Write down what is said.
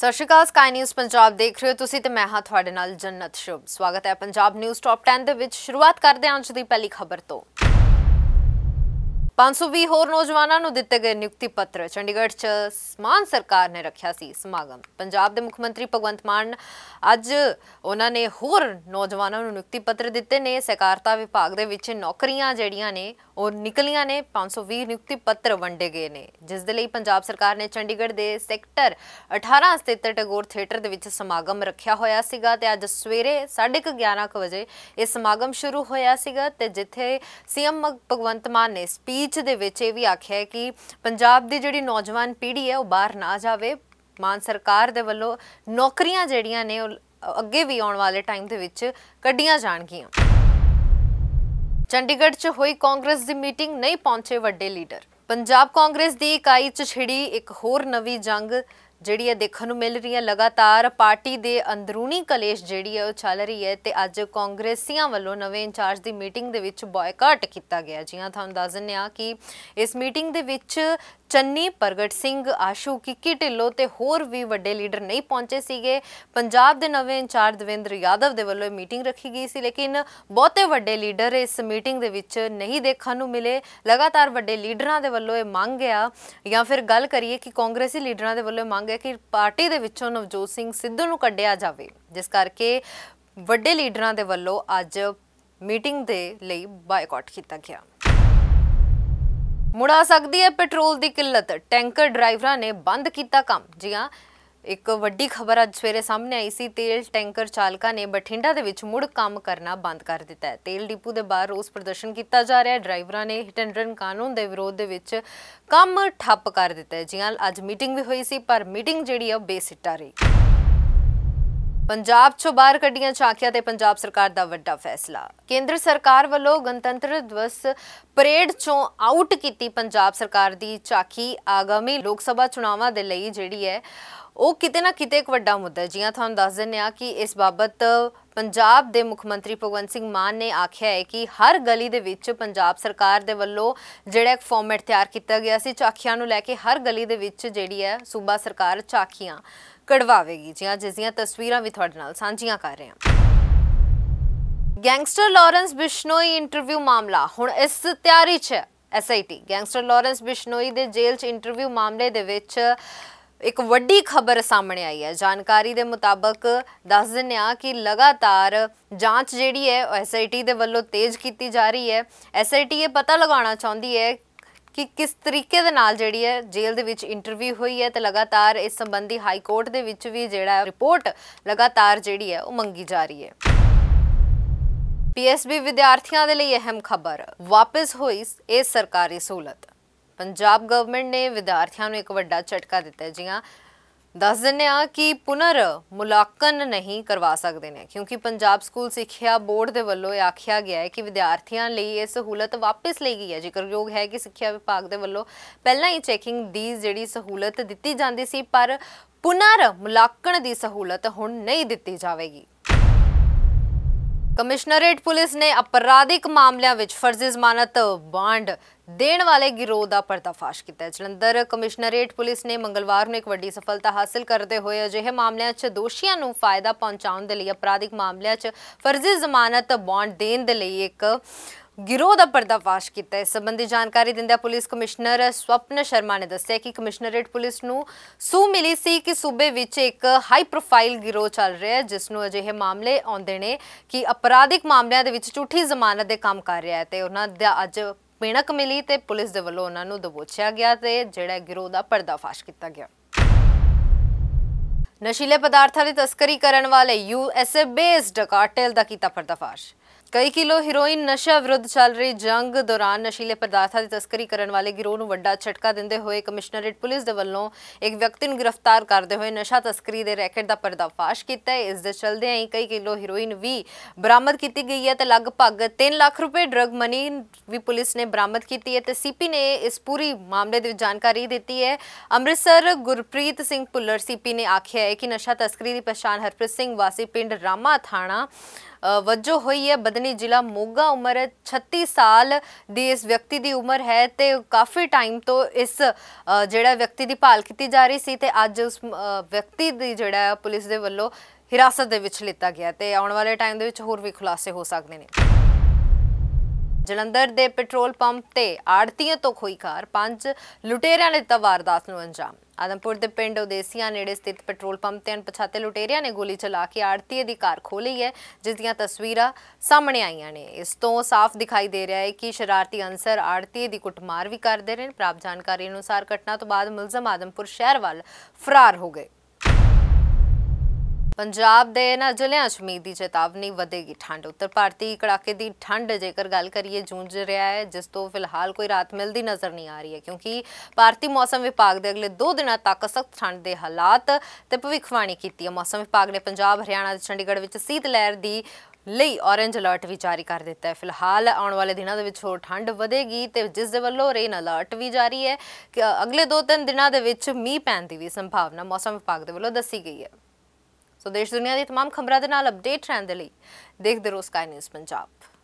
ਸਤਿ ਸ਼੍ਰੀ ਅਕਾਲ ਸਕਾਈ ਨਿਊਜ਼ ਪੰਜਾਬ ਦੇਖ ਰਹੇ ਹੋ ਤੁਸੀਂ ਤੇ ਮੈਂ ਹਾਂ ਤੁਹਾਡੇ ਨਾਲ ਜੰਨਤ ਸ਼ੁਭ ਸਵਾਗਤ ਹੈ ਪੰਜਾਬ ਨਿਊਜ਼ ਟੌਪ 10 ਦੇ ਵਿੱਚ ਸ਼ੁਰੂਆਤ ਕਰਦੇ ਹਾਂ ਅੱਜ ਦੀ ਪਹਿਲੀ ਖਬਰ ਤੋਂ 520 ਹੋਰ ਨੌਜਵਾਨਾਂ ਨੂੰ ਦਿੱਤੇ ਗਏ ਨਿਯੁਕਤੀ ਪੱਤਰ ਚੰਡੀਗੜ੍ਹ 'ਚ ਸਮਾਨ ਸਰਕਾਰ ਨੇ ਰੱਖਿਆ ਸੀ ਸਮਾਗਮ ਪੰਜਾਬ ਦੇ ਮੁੱਖ ਮੰਤਰੀ ਭਗਵੰਤ ਮਾਨ ਅੱਜ ਉਹਨਾਂ ਨੇ ਹੋਰ ਨੌਜਵਾਨਾਂ ਨੂੰ ਨਿਯੁਕਤੀ ਪੱਤਰ ਦਿੱਤੇ ਨੇ ਸਹਿਕਾਰਤਾ ਵਿਭਾਗ ਦੇ ਵਿੱਚ ਨੌਕਰੀਆਂ ਜਿਹੜੀਆਂ ਨੇ ਔਰ ਨਿਕਲੀਆਂ ਨੇ 520 ਨਿਯੁਕਤੀ ਪੱਤਰ ਵੰਡੇ ਗਏ ਨੇ ਜਿਸ ਦੇ ਲਈ ਪੰਜਾਬ ਸਰਕਾਰ ਨੇ ਚੰਡੀਗੜ੍ਹ ਦੇ ਸੈਕਟਰ 18 ਸਥਿਤ ਟੈਗੋਰ ਥੀਏਟਰ ਦੇ ਵਿੱਚ ਸਮਾਗਮ ਰੱਖਿਆ ਹੋਇਆ ਸੀਗਾ ਤੇ ਅੱਜ ਸਵੇਰੇ 11:30 ਵਜੇ ਇਹ ਸਮਾਗਮ ਸ਼ੁਰੂ ਹੋਇਆ ਸੀਗਾ ਤੇ ਜਿੱਥੇ ਸੀਐਮ ਭਗਵੰਤ ਮਾਨ ਨੇ ਸਪੀਚ ਦੇ ਵਿੱਚ ਇਹ ਵੀ ਆਖਿਆ ਕਿ ਪੰਜਾਬ ਦੀ ਜਿਹੜੀ ਨੌਜਵਾਨ ਪੀੜ੍ਹੀ ਹੈ ਉਹ ਬਾਹਰ ਨਾ ਜਾਵੇ ਮਾਨ ਸਰਕਾਰ ਦੇ ਵੱਲੋਂ ਨੌਕਰੀਆਂ ਜਿਹੜੀਆਂ ਨੇ ਉਹ ਅੱਗੇ ਵੀ ਆਉਣ ਵਾਲੇ ਟਾਈਮ ਦੇ ਵਿੱਚ ਕੱਢੀਆਂ ਜਾਣਗੀਆਂ ਚੰਡੀਗੜ੍ਹ 'ਚ ਹੋਈ ਕਾਂਗਰਸ ਦੀ ਮੀਟਿੰਗ ਨਹੀਂ ਪਹੁੰਚੇ ਵੱਡੇ ਲੀਡਰ ਪੰਜਾਬ ਕਾਂਗਰਸ ਦੀ ਇਕਾਈ 'ਚ ਛਿੜੀ ਇੱਕ ਹੋਰ ਨਵੀਂ ਜੰਗ ਜਿਹੜੀ ਹੈ ਦੇਖਣ ਨੂੰ ਮਿਲ ਰਹੀ ਹੈ ਲਗਾਤਾਰ ਪਾਰਟੀ ਦੇ ਅੰਦਰੂਨੀ ਕਲੇਸ਼ ਜਿਹੜੀ ਹੈ ਉਹ ਚੱਲ ਰਹੀ ਹੈ ਤੇ ਅੱਜ ਕਾਂਗਰਸੀਆਂ ਵੱਲੋਂ ਨਵੇਂ ਇੰਚਾਰਜ ਦੀ ਮੀਟਿੰਗ ਦੇ ਵਿੱਚ ਬਾਇਕਾਟ ਕੀਤਾ ਗਿਆ ਜੀ ਹਾਂ ਤੁਹਾਨੂੰ ਦੱਸ ਦਿੰਨੇ ਆ ਕਿ ਇਸ ਮੀਟਿੰਗ ਦੇ ਵਿੱਚ ਚੰਨੀ ਪ੍ਰਗਟ ਸਿੰਘ ਆਸ਼ੂ ਕਿੱਕੀ ਢਿੱਲੋ ਤੇ ਹੋਰ ਵੀ ਵੱਡੇ ਲੀਡਰ ਨਹੀਂ ਪਹੁੰਚੇ ਸੀਗੇ ਪੰਜਾਬ ਦੇ ਨਵੇਂ ਇੰਚਾਰਜ ਦਵਿੰਦਰ ਯਾਦਵ ਦੇ ਵੱਲੋਂ ਮੀਟਿੰਗ ਰੱਖੀ ਗਈ ਸੀ ਲੇਕਿਨ ਬਹੁਤੇ ਵੱਡੇ ਲੀਡਰ ਇਸ ਮੀਟਿੰਗ ਦੇ ਵਿੱਚ ਨਹੀਂ ਦੇਖਣ ਨੂੰ ਮਿਲੇ ਲਗਾਤਾਰ ਵੱਡੇ ਲੀਡਰਾਂ ਦੇ ਵੱਲੋਂ ਇਹ ਮੰਗ ਆ ਜਾਂ ਫਿਰ ਗੱਲ ਕਰੀਏ ਕਿ ਕਾਂਗਰਸੀ ਲੀਡਰਾਂ ਦੇ ਵੱਲੋਂ ਮੰਗ ਹੈ ਕਿ ਪਾਰਟੀ ਦੇ ਵਿੱਚੋਂ ਨਵਜੋਤ ਸਿੰਘ ਸਿੱਧੂ ਨੂੰ ਕੱਢਿਆ ਜਾਵੇ ਜਿਸ ਕਰਕੇ ਵੱਡੇ ਲੀਡਰਾਂ ਦੇ ਵੱਲੋਂ ਅੱਜ ਮੀਟਿੰਗ ਦੇ ਲਈ ਬਾਇਕਾਟ ਕੀਤਾ ਗਿਆ ਮੁੜ ਸਕਦੀ ਹੈ ਪੈਟਰੋਲ ਦੀ ਕਿੱਲਤ ਟੈਂਕਰ ਡਰਾਈਵਰਾਂ ਨੇ ਬੰਦ ਕੀਤਾ ਕੰਮ ਜੀ ਹਾਂ ਇੱਕ ਵੱਡੀ ਖਬਰ ਅੱਜ ਸਵੇਰੇ ਸਾਹਮਣੇ ਆਈ ਸੀ ਤੇਲ ਟੈਂਕਰ ਚਾਲਕਾਂ ਨੇ ਬਠਿੰਡਾ ਦੇ ਵਿੱਚ ਮੁੜ ਕੰਮ ਕਰਨਾ ਬੰਦ ਕਰ ਦਿੱਤਾ ਹੈ ਤੇਲ ਡਿਪੂ ਦੇ ਬਾਹਰ ਰੋਸ ਪ੍ਰਦਰਸ਼ਨ ਕੀਤਾ ਜਾ ਰਿਹਾ ਹੈ ਡਰਾਈਵਰਾਂ ਨੇ ਹਿਟ ਐਂਡ ਰਨ ਕਾਨੂੰਨ ਦੇ ਵਿਰੋਧ ਦੇ ਵਿੱਚ ਕੰਮ ਠੱਪ ਕਰ ਦਿੱਤਾ ਹੈ ਜੀ ਹਾਂ ਅੱਜ ਮੀਟਿੰਗ ਵੀ ਹੋਈ ਸੀ ਪਰ ਮੀਟਿੰਗ ਜਿਹੜੀ ਆ ਬੇਸਿੱਟਾ ਰਹੀ ਪੰਜਾਬ ਚੋਂ ਬਾਹਰ ਕੱਢੀਆਂ ਝਾਂਕੀਆਂ ਤੇ ਪੰਜਾਬ ਸਰਕਾਰ ਦਾ ਵੱਡਾ ਫੈਸਲਾ ਕੇਂਦਰ ਸਰਕਾਰ ਵੱਲੋਂ ਗਣਤੰਤਰ ਦਿਵਸ ਪਰੇਡ ਚੋਂ ਆਊਟ ਕੀਤੀ ਪੰਜਾਬ ਸਰਕਾਰ ਦੀ ਝਾਕੀ ਆਗਾਮੀ ਲੋਕ ਸਭਾ ਚੋਣਾਵਾਂ ਦੇ ਲਈ ਜਿਹੜੀ ਹੈ ਉਹ ਕਿਤੇ ਨਾ ਕਿਤੇ ਇੱਕ ਵੱਡਾ ਮੁੱਦਾ ਹੈ ਜੀਆਂ ਤੁਹਾਨੂੰ ਦੱਸ ਦਿੰਨੇ ਆ ਕਿ ਇਸ ਬਾਬਤ ਪੰਜਾਬ ਦੇ ਮੁੱਖ ਮੰਤਰੀ ਭਗਵੰਤ ਸਿੰਘ ਮਾਨ ਨੇ ਆਖਿਆ ਹੈ ਕਿ ਹਰ ਗਲੀ ਦੇ ਵਿੱਚ ਪੰਜਾਬ ਸਰਕਾਰ ਦੇ ਵੱਲੋਂ ਜਿਹੜਾ ਇੱਕ ਫਾਰਮੈਟ ਤਿਆਰ ਕੀਤਾ ਗਿਆ ਸੀ ਚਾਖੀਆਂ ਨੂੰ ਲੈ ਕੇ ਹਰ ਗਲੀ ਦੇ ਵਿੱਚ ਜਿਹੜੀ ਹੈ ਸੂਬਾ ਸਰਕਾਰ ਚਾਖੀਆਂ ਕਢਵਾਵੇਗੀ ਜਿਹਾਂ ਜਿਸ ਦੀਆਂ ਤਸਵੀਰਾਂ ਵੀ ਤੁਹਾਡੇ ਨਾਲ ਸਾਂਝੀਆਂ ਕਰ ਰਹੇ ਹਾਂ ਗੈਂਗਸਟਰ ਲਾਰੈਂਸ ਬਿਸ਼ਨੋਈ ਇੰਟਰਵਿਊ ਮਾਮਲਾ ਹੁਣ ਇਸ ਤਿਆਰੀ 'ਚ ਐਸਆਈਟੀ ਗੈਂਗਸਟਰ ਲਾਰੈਂਸ ਬਿਸ਼ਨੋਈ ਦੇ ਜੇਲ੍ਹ 'ਚ ਇੰਟਰਵਿਊ ਮਾਮਲੇ ਦੇ ਵਿੱਚ ਇੱਕ ਵੱਡੀ ਖਬਰ ਸਾਹਮਣੇ ਆਈ ਹੈ ਜਾਣਕਾਰੀ ਦੇ ਮੁਤਾਬਕ ਦੱਸ ਦਿੰਨੇ ਆ ਕਿ ਲਗਾਤਾਰ ਜਾਂਚ ਜਿਹੜੀ ਹੈ ਐਸਆਈਟੀ ਦੇ ਵੱਲੋਂ ਤੇਜ਼ ਕੀਤੀ ਜਾ ਰਹੀ ਹੈ ਐਸਆਈਟੀ ਇਹ ਪਤਾ ਲਗਾਉਣਾ ਚਾਹੁੰਦੀ ਹੈ ਕਿ ਕਿਸ ਤਰੀਕੇ ਦੇ ਨਾਲ ਜਿਹੜੀ ਹੈ ਜੇਲ੍ਹ ਦੇ ਵਿੱਚ ਇੰਟਰਵਿਊ ਹੋਈ ਹੈ ਤੇ ਲਗਾਤਾਰ ਇਸ ਸੰਬੰਧੀ ਹਾਈ ਕੋਰਟ ਦੇ ਵਿੱਚ ਵੀ ਜਿਹੜਾ ਰਿਪੋਰਟ ਲਗਾਤਾਰ ਜਿਹੜੀ ਹੈ ਉਹ ਮੰਗੀ ਜਾ ਰਹੀ ਹੈ ਪੀਐਸਬੀ ਵਿਦਿਆਰਥੀਆਂ ਦੇ ਲਈ ਅਹਿਮ ਖਬਰ ਵਾਪਸ ਹੋਈ ਇਸ ਸਰਕਾਰੀ ਸਹੂਲਤ ਪੰਜਾਬ ਗਵਰਨਮੈਂਟ ਨੇ ਵਿਦਿਆਰਥੀਆਂ ਨੂੰ ਇੱਕ ਵੱਡਾ ਝਟਕਾ ਦਿੱਤਾ ਜੀਆਂ ਦੱਸ ਦਿੰਨੇ ਆ ਕਿ ਪੁਨਰ ਮੁਲਾਕਨ ਨਹੀਂ ਕਰਵਾ ਸਕਦੇ ਨੇ ਕਿਉਂਕਿ ਪੰਜਾਬ ਸਕੂਲ ਸਿੱਖਿਆ ਬੋਰਡ ਦੇ ਵੱਲੋਂ ਇਹ ਆਖਿਆ ਗਿਆ ਹੈ ਕਿ ਵਿਦਿਆਰਥੀਆਂ ਲਈ ਇਹ ਸਹੂਲਤ ਵਾਪਸ ਲਈ ਗਈ ਹੈ ਜ਼ਿਕਰਯੋਗ ਹੈ ਕਿ ਸਿੱਖਿਆ ਵਿਭਾਗ ਦੇ ਵੱਲੋਂ ਪਹਿਲਾਂ ਹੀ ਚੈਕਿੰਗ ਦੀ ਜਿਹੜੀ ਸਹੂਲਤ ਦਿੱਤੀ ਜਾਂਦੀ ਸੀ ਪਰ ਪੁਨਰ ਮੁਲਾਕਨ ਦੀ ਸਹੂਲਤ ਹੁਣ ਨਹੀਂ ਦਿੱਤੀ ਜਾਵੇਗੀ ਕਮਿਸ਼ਨਰੇਟ ਪੁਲਿਸ ਨੇ ਅਪਰਾਧਿਕ ਮਾਮਲਿਆਂ ਵਿੱਚ ਫਰਜ਼ੀ ਜ਼ਮਾਨਤ ਬਾਂਡ ਦੇਣ ਵਾਲੇ ਗਿਰੋਹ ਦਾ ਪਰਦਾਫਾਸ਼ ਕੀਤਾ ਜਲੰਧਰ ਕਮਿਸ਼ਨਰੇਟ ਪੁਲਿਸ ਨੇ ਮੰਗਲਵਾਰ ਨੂੰ ਇੱਕ ਵੱਡੀ ਸਫਲਤਾ ਹਾਸਲ ਕਰਦੇ ਹੋਏ ਅਜਿਹੇ ਮਾਮਲਿਆਂ 'ਚ ਦੋਸ਼ੀਆਂ ਨੂੰ ਫਾਇਦਾ ਪਹੁੰਚਾਉਣ ਦੇ ਲਈ ਅਪਰਾਧਿਕ ਮਾਮਲਿਆਂ 'ਚ ਫਰਜ਼ੀ ਜ਼ਮਾਨਤ ਬੌਂਡ ਦੇਣ ਦੇ ਲਈ ਇੱਕ ਗਿਰੋਹ ਦਾ ਪਰਦਾਫਾਸ਼ ਕੀਤਾ ਇਸ ਸੰਬੰਧੀ ਜਾਣਕਾਰੀ ਦਿੰਦਿਆਂ ਪੁਲਿਸ ਕਮਿਸ਼ਨਰ ਸਵਪਨ ਸ਼ਰਮਾ ਨੇ ਦੱਸਿਆ ਕਿ ਕਮਿਸ਼ਨਰੇਟ ਪੁਲਿਸ ਨੂੰ ਸੂ ਮਿਲੀ ਸੀ ਕਿ ਸੂਬੇ ਵਿੱਚ ਇੱਕ ਹਾਈ ਪ੍ਰੋਫਾਈਲ ਗਿਰੋਹ ਚੱਲ ਰਿਹਾ ਹੈ ਜਿਸ ਨੂੰ ਅਜਿਹੇ ਮਾਮਲੇ ਆਉਂਦੇ ਨੇ ਕਿ ਅਪਰਾਧਿਕ ਮਾਮਲਿਆਂ ਦੇ ਵਿੱਚ ਝੂਠੀ ਜ਼ਮਾਨਤ ਦੇ ਕੰਮ ਕਰ ਰਿਹਾ ਹੈ ਤੇ ਉਹਨਾਂ ਦਾ ਅੱਜ ਪੇਣਕ ਮਿਲੀ ਤੇ ਪੁਲਿਸ ਦੇ ਵੱਲੋਂ ਉਹਨਾਂ ਨੂੰ ਦਬੋਚਿਆ ਗਿਆ ਤੇ ਜਿਹੜਾ ਗਿਰੋਹ ਦਾ ਪਰਦਾਫਾਸ਼ ਕੀਤਾ ਗਿਆ ਨਸ਼ੀਲੇ ਪਦਾਰਥਾਂ ਦੀ ਤਸਕਰੀ ਕਰਨ ਵਾਲੇ ਯੂਐਸਏ ਬੇਸਡ ਕਾਰਟੇਲ ਦਾ ਕੀਤਾ ਪਰਦਾਫਾਸ਼ ਕਈ ਕਿਲੋ ਹੀਰੋਇਨ ਨਸ਼ਾ ਵਿਰੁੱਧ ਚੱਲ ਰਹੀ ਜੰਗ ਦੌਰਾਨ ਨਸ਼ੀਲੇ ਪਦਾਰਥਾਂ ਦੀ ਤਸਕਰੀ ਕਰਨ ਵਾਲੇ ਗਿਰੋਹ ਨੂੰ ਵੱਡਾ ਝਟਕਾ ਦਿੰਦੇ ਹੋਏ ਕਮਿਸ਼ਨਰੇਟ ਪੁਲਿਸ ਦੇ ਵੱਲੋਂ ਇੱਕ ਵਿਅਕਤੀ ਨੂੰ ਗ੍ਰਿਫਤਾਰ ਕਰਦੇ ਹੋਏ ਨਸ਼ਾ ਤਸਕਰੀ ਦੇ ਰੈਕੇਟ ਦਾ ਪਰਦਾਫਾਸ਼ ਕੀਤਾ ਹੈ ਇਸ ਦੇ ਚਲਦਿਆਂ ਹੀ ਕਈ ਕਿਲੋ ਹੀਰੋਇਨ ਵੀ ਬਰਾਮਦ ਕੀਤੀ ਗਈ ਹੈ ਤੇ ਲਗਭਗ 3 ਲੱਖ ਰੁਪਏ ਡਰਗ ਮਨੀ ਵੀ ਪੁਲਿਸ ਨੇ ਬਰਾਮਦ ਕੀਤੀ ਹੈ ਤੇ ਸੀਪੀ ਨੇ ਇਸ ਪੂਰੀ ਮਾਮਲੇ ਦੀ ਜਾਣਕਾਰੀ ਦਿੱਤੀ ਹੈ ਅੰਮ੍ਰਿਤਸਰ ਗੁਰਪ੍ਰੀਤ ਸਿੰਘ ਪੁੱਲਰ ਸੀਪੀ ਨੇ ਆਖਿਆ ਹੈ ਕਿ ਨਸ਼ਾ ਤਸਕਰੀ ਦੀ ਪਛਾਣ ਹਰਪ੍ਰੀਤ ਸਿੰਘ ਵਾਸੀ ਪਿੰਡ ਰਾਮਾ ਥਾਣਾ ਵੱਜੋ ਹੋਈ ਹੈ ਬਦਨੀ ਜ਼ਿਲ੍ਹਾ ਮੋਗਾ ਉਮਰ 36 ਸਾਲ ਦੀ ਇਸ ਵਿਅਕਤੀ ਦੀ ਉਮਰ ਹੈ ਤੇ ਕਾਫੀ ਟਾਈਮ ਤੋਂ ਇਸ ਜਿਹੜਾ ਵਿਅਕਤੀ ਦੀ ਭਾਲ ਕੀਤੀ ਜਾ ਰਹੀ ਸੀ ਤੇ ਅੱਜ ਉਸ ਵਿਅਕਤੀ ਦੀ ਜਿਹੜਾ ਪੁਲਿਸ ਦੇ ਵੱਲੋਂ ਹਿਰਾਸਤ ਦੇ ਵਿੱਚ ਲਿੱਤਾ ਗਿਆ ਤੇ ਆਉਣ ਵਾਲੇ ਟਾਈਮ ਦੇ ਵਿੱਚ ਹੋਰ ਵੀ ਖੁਲਾਸੇ ਹੋ ਸਕਦੇ ਨੇ ਜਲੰਧਰ ਦੇ ਪੈਟਰੋਲ ਪੰਪ ਤੇ ਆੜਤੀਆਂ ਤੋਂ ਖੋਈ ਕਾਰ ਪੰਜ ਲੁਟੇਰਿਆਂ ਨੇ ਦਿੱਤਾ ਵਾਰਦਾਤ ਨੂੰ ਅੰਜਾਮ ਆਦਮਪੁਰ ਦੇ ਪਿੰਡ ਉਦੇਸੀਆਂ ਨੇੜੇ ਸਥਿਤ ਪੈਟਰੋਲ ਪੰਪ ਤੇ ਅਣਪਛਾਤੇ ਲੁਟੇਰਿਆਂ ਨੇ ਗੋਲੀ ਚਲਾ ਕੇ ਆੜਤੀਏ ਦੀ ਕਾਰ ਖੋਲੀ ਹੈ ਜਿਸ ਦੀਆਂ ਤਸਵੀਰਾਂ ਸਾਹਮਣੇ ਆਈਆਂ ਨੇ ਇਸ ਤੋਂ ਸਾਫ਼ ਦਿਖਾਈ ਦੇ ਰਿਹਾ ਹੈ ਕਿ ਸ਼ਰਾਰਤੀ ਅਨਸਰ ਆੜਤੀਏ ਦੀ ਕੁੱਟਮਾਰ ਵੀ ਕਰਦੇ ਰਹੇ ਪ੍ਰਾਪਤ ਜਾਣਕਾਰੀ ਅਨੁਸਾਰ ਘਟਨਾ ਤੋਂ ਬਾਅਦ ਮੁਲਜ਼ਮ ਆਦਮਪੁਰ ਸ਼ਹਿਰ ਵੱਲ ਫਰਾਰ ਹੋ ਗਏ ਪੰਜਾਬ ਦੇ ਇਹਨਾਂ ਜ਼ਿਲ੍ਹਿਆਂ 'ਚ ਮੀਂਹ ਦੀ ਚੇਤਾਵਨੀ ਵਧੇਗੀ ਠੰਡ ਉੱਤਰ ਭਾਰਤੀ ਕੜਾਕੇ ਦੀ ਠੰਡ ਜੇਕਰ ਗੱਲ ਕਰੀਏ ਜੂਝ ਰਿਹਾ ਹੈ ਜਿਸ ਤੋਂ ਫਿਲਹਾਲ ਕੋਈ ਰਾਤ ਮਿਲਦੀ ਨਜ਼ਰ ਨਹੀਂ ਆ ਰਹੀ ਹੈ ਕਿਉਂਕਿ ਭਾਰਤੀ ਮੌਸਮ ਵਿਭਾਗ ਦੇ ਅਗਲੇ 2 ਦਿਨਾਂ ਤੱਕ ਸਖਤ ਠੰਡ ਦੇ ਹਾਲਾਤ ਤੇ ਭਵਿੱਖਬਾਣੀ ਕੀਤੀ ਹੈ ਮੌਸਮ ਵਿਭਾਗ ਨੇ ਪੰਜਾਬ ਹਰਿਆਣਾ ਤੇ ਚੰਡੀਗੜ੍ਹ ਵਿੱਚ ਸੀਤ ਲਹਿਰ ਦੀ ਲਈ ਔਰੇਂਜ ਅਲਰਟ ਵੀ ਜਾਰੀ ਕਰ ਦਿੱਤਾ ਹੈ ਫਿਲਹਾਲ ਆਉਣ ਵਾਲੇ ਦਿਨਾਂ ਦੇ ਵਿੱਚ ਹੋਰ ਠੰਡ ਵਧੇਗੀ ਤੇ ਜਿਸ ਦੇ ਵੱਲੋਂ ਰੇਨ ਅਲਰਟ ਵੀ ਜਾਰੀ ਹੈ ਕਿ ਅਗਲੇ 2-3 ਦਿਨਾਂ ਦੇ ਵਿੱਚ ਮੀਂਹ ਪੈਣ ਦੀ ਵੀ ਸੰਭਾਵਨਾ ਮੌਸਮ ਵਿਭਾਗ ਦੇ ਵੱਲੋਂ ਦੱਸੀ ਗਈ ਹੈ ਸੋ ਦੇਸ਼ ਦੁਨੀਆ ਦੀ तमाम ਖਬਰਾਂ ਦੇ ਨਾਲ ਅਪਡੇਟ ਰਹਿਣ ਦੇ ਲਈ ਦੇਖਦੇ ਰਹੋ ਸਕਾਈ ਨਿਊਜ਼ ਪੰਜਾਬ